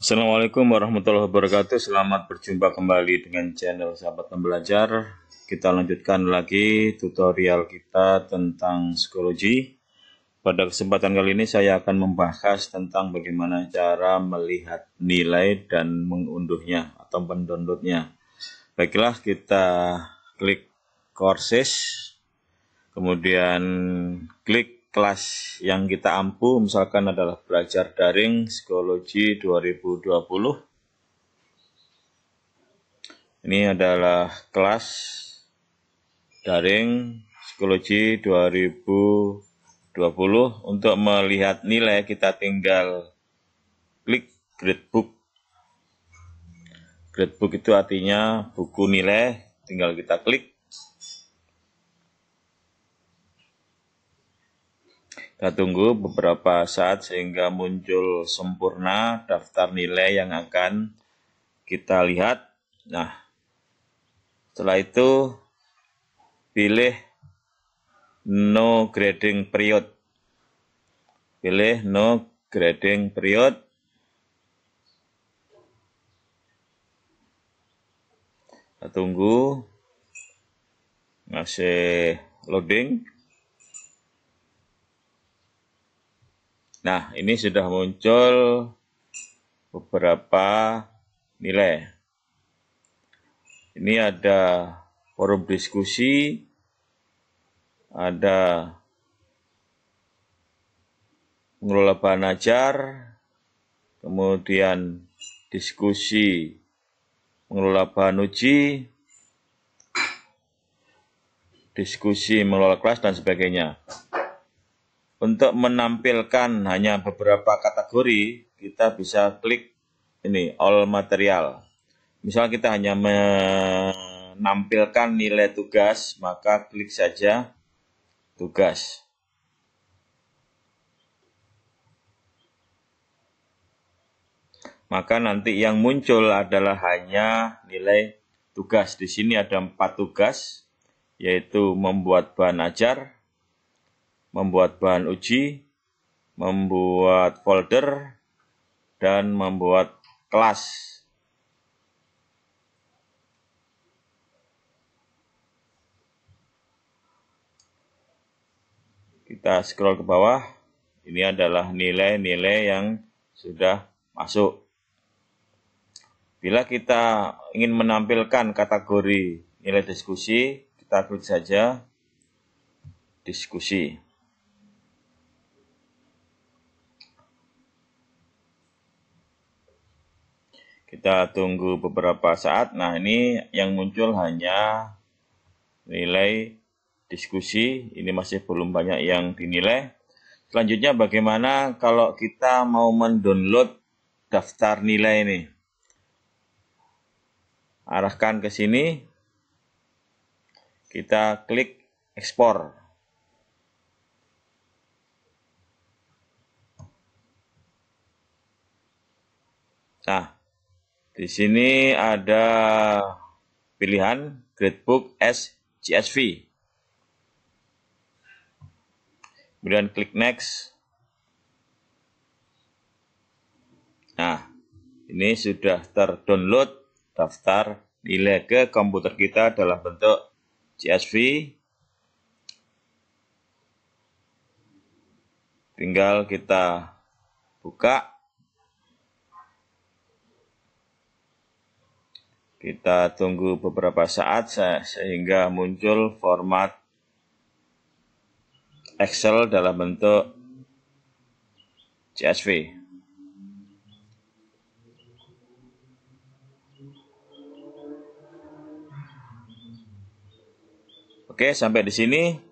Assalamualaikum warahmatullahi wabarakatuh. Selamat berjumpa kembali dengan channel Sahabat Pembelajar. Kita lanjutkan lagi tutorial kita tentang psikologi. Pada kesempatan kali ini saya akan membahas tentang bagaimana cara melihat nilai dan mengunduhnya atau mendownloadnya. Baiklah, kita klik courses, kemudian klik kelas yang kita ampu misalkan adalah belajar daring psikologi 2020 ini adalah kelas daring psikologi 2020 untuk melihat nilai kita tinggal klik gradebook gradebook itu artinya buku nilai tinggal kita klik Kita tunggu beberapa saat sehingga muncul sempurna daftar nilai yang akan kita lihat. Nah, setelah itu pilih no grading period. Pilih no grading period. Kita tunggu masih loading. Nah, ini sudah muncul beberapa nilai. Ini ada forum diskusi, ada pengelola bahan ajar, kemudian diskusi mengelola bahan uji, diskusi mengelola kelas, dan sebagainya. Untuk menampilkan hanya beberapa kategori, kita bisa klik ini all material. Misal kita hanya menampilkan nilai tugas, maka klik saja tugas. Maka nanti yang muncul adalah hanya nilai tugas. Di sini ada empat tugas, yaitu membuat bahan ajar, membuat bahan uji, membuat folder, dan membuat kelas. Kita scroll ke bawah. Ini adalah nilai-nilai yang sudah masuk. Bila kita ingin menampilkan kategori nilai diskusi, kita klik saja diskusi. Kita tunggu beberapa saat. Nah, ini yang muncul hanya nilai diskusi. Ini masih belum banyak yang dinilai. Selanjutnya bagaimana kalau kita mau mendownload daftar nilai ini? Arahkan ke sini. Kita klik ekspor. Nah, di sini ada pilihan Gradebook S CSV. Kemudian klik next. Nah, ini sudah terdownload daftar nilai ke komputer kita dalam bentuk CSV. Tinggal kita buka. Kita tunggu beberapa saat sehingga muncul format Excel dalam bentuk CSV. Oke, sampai di sini